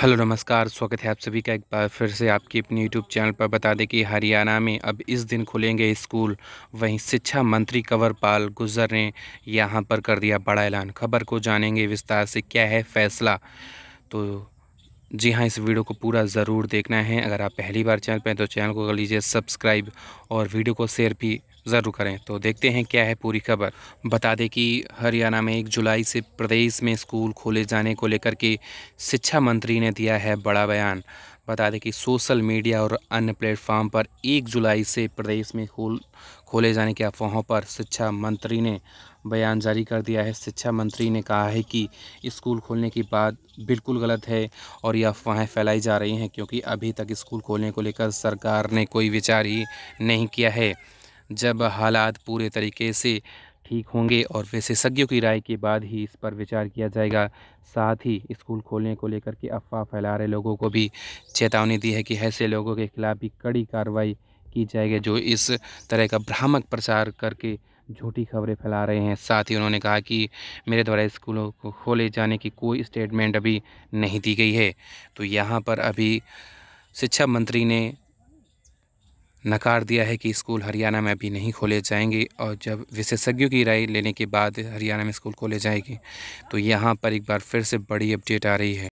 hello नमस्कार स्वागत है आप सभी का एक बार फिर से आपकी अपने यूट्यूब चैनल पर बता दें कि हरियाणा में अब इस दिन खुलेंगे स्कूल वहीं शिक्षा मंत्री कंवरपाल गुजर ने यहां पर कर दिया बड़ा ऐलान खबर को जानेंगे विस्तार से क्या है फैसला तो जी हाँ इस वीडियो को पूरा ज़रूर देखना है अगर आप पहली बार चैनल पर तो चैनल को कर लीजिए सब्सक्राइब और वीडियो को शेयर भी ज़रूर करें तो देखते हैं क्या है पूरी खबर बता दें कि हरियाणा में एक जुलाई से प्रदेश में स्कूल खोले जाने को लेकर के शिक्षा मंत्री ने दिया है बड़ा बयान बता दें कि सोशल मीडिया और अन्य प्लेटफॉर्म पर एक जुलाई से प्रदेश में खोल खोले जाने की अफवाहों पर शिक्षा मंत्री ने बयान जारी कर दिया है शिक्षा मंत्री ने कहा है कि स्कूल खोलने की बात बिल्कुल गलत है और ये अफवाहें फैलाई जा रही हैं क्योंकि अभी तक स्कूल खोलने को लेकर सरकार ने कोई विचार ही नहीं किया है जब हालात पूरे तरीके से ठीक होंगे और विशेषज्ञों की राय के बाद ही इस पर विचार किया जाएगा साथ ही स्कूल खोलने को लेकर के अफवाह फैला रहे लोगों को भी चेतावनी दी है कि ऐसे लोगों के खिलाफ भी कड़ी कार्रवाई की जाएगी जो इस तरह का भ्रामक प्रचार करके झूठी खबरें फैला रहे हैं साथ ही उन्होंने कहा कि मेरे द्वारा स्कूलों को खोले जाने की कोई स्टेटमेंट अभी नहीं दी गई है तो यहाँ पर अभी शिक्षा मंत्री ने नकार दिया है कि स्कूल हरियाणा में अभी नहीं खोले जाएंगे और जब विशेषज्ञों की राय लेने के बाद हरियाणा में स्कूल खोले जाएंगे तो यहाँ पर एक बार फिर से बड़ी अपडेट आ रही है